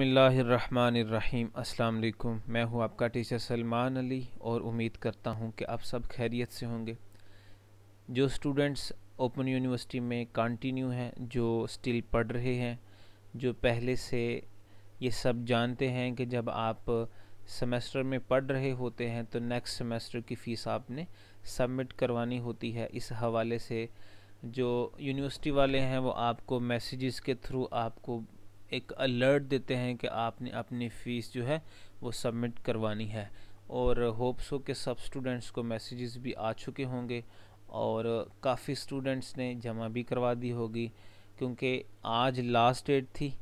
बसमीम अल्लाम मैं हूं आपका टीचर सलमान अली और उम्मीद करता हूं कि आप सब खैरियत से होंगे जो स्टूडेंट्स ओपन यूनिवर्सिटी में कंटिन्यू हैं जो स्टिल पढ़ रहे हैं जो पहले से ये सब जानते हैं कि जब आप सेमेस्टर में पढ़ रहे होते हैं तो नेक्स्ट सेमेस्टर की फ़ीस आपने सबमिट करवानी होती है इस हवाले से जो यूनिवर्सिटी वाले हैं वो आपको मैसेजेस के थ्रू आपको एक अलर्ट देते हैं कि आपने अपनी फ़ीस जो है वो सबमिट करवानी है और होप्स हो कि सब स्टूडेंट्स को मैसेजेस भी आ चुके होंगे और काफ़ी स्टूडेंट्स ने जमा भी करवा दी होगी क्योंकि आज लास्ट डेट थी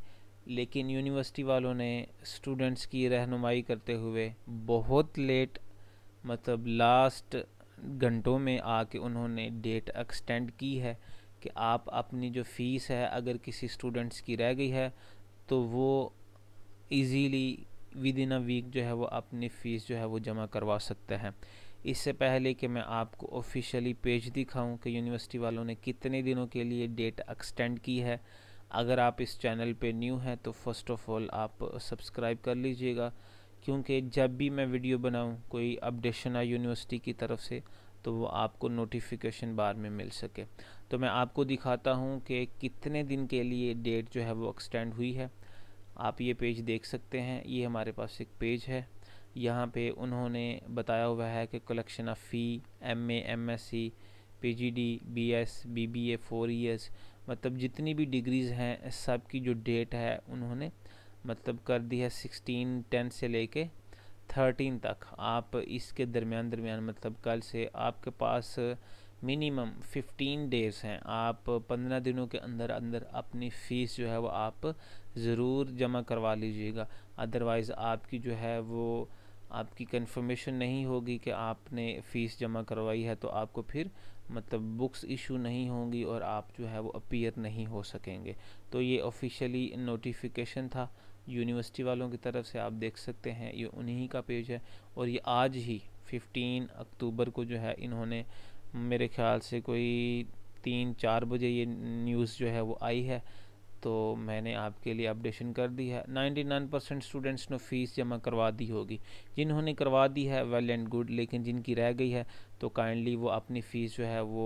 लेकिन यूनिवर्सिटी वालों ने स्टूडेंट्स की रहनुमाई करते हुए बहुत लेट मतलब लास्ट घंटों में आके उन्होंने डेट एक्सटेंड की है कि आप अपनी जो फ़ीस है अगर किसी स्टूडेंट्स की रह गई है तो वो easily within a week जो है वो अपनी फ़ीस जो है वो जमा करवा सकते हैं इससे पहले कि मैं आपको ऑफिशियली पेज दिखाऊं कि यूनिवर्सिटी वालों ने कितने दिनों के लिए डेट एक्सटेंड की है अगर आप इस चैनल पे न्यू हैं तो फ़र्स्ट ऑफ़ ऑल आप सब्सक्राइब कर लीजिएगा क्योंकि जब भी मैं वीडियो बनाऊं कोई अपडेशन आ यूनिवर्सिटी की तरफ से तो वो आपको नोटिफिकेशन बार में मिल सके तो मैं आपको दिखाता हूँ कि कितने दिन के लिए डेट जो है वो एक्सटेंड हुई है आप ये पेज देख सकते हैं ये हमारे पास एक पेज है यहाँ पे उन्होंने बताया हुआ है कि collection of fee M A M S C P G D B S B B A four years मतलब जितनी भी डिग्रीज़ हैं सब की जो डेट है उन्होंने मतलब कर दी है सिक्सटीन टेन से लेके थर्टीन तक आप इसके दरमियान दरमियान मतलब कल से आपके पास मिनिमम फिफ्टीन डेज़ हैं आप पंद्रह दिनों के अंदर अंदर अपनी फ़ीस जो है वो आप ज़रूर जमा करवा लीजिएगा अदरवाइज़ आपकी जो है वो आपकी कंफर्मेशन नहीं होगी कि आपने फ़ीस जमा करवाई है तो आपको फिर मतलब बुक्स इशू नहीं होंगी और आप जो है वो अपीयर नहीं हो सकेंगे तो ये ऑफिशियली नोटिफिकेशन था यूनिवर्सिटी वालों की तरफ से आप देख सकते हैं ये उन्हीं का पेज है और ये आज ही 15 अक्टूबर को जो है इन्होंने मेरे ख्याल से कोई तीन चार बजे ये न्यूज़ जो है वो आई है तो मैंने आपके लिए अपडेशन कर दी है 99 परसेंट स्टूडेंट्स ने फ़ीस जमा करवा दी होगी जिन्होंने करवा दी है वेल एंड गुड लेकिन जिनकी रह गई है तो काइंडली वो अपनी फ़ीस जो है वो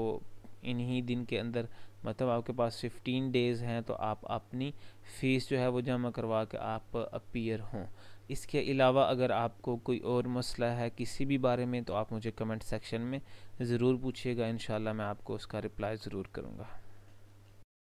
इन्हीं दिन के अंदर मतलब आपके पास 15 डेज़ हैं तो आप अपनी फ़ीस जो है वो जमा करवा के आप अपीयर हों इसके अलावा अगर आपको कोई और मसला है किसी भी बारे में तो आप मुझे कमेंट सेक्शन में ज़रूर पूछिएगा इन मैं आपको उसका रिप्लाई ज़रूर करूँगा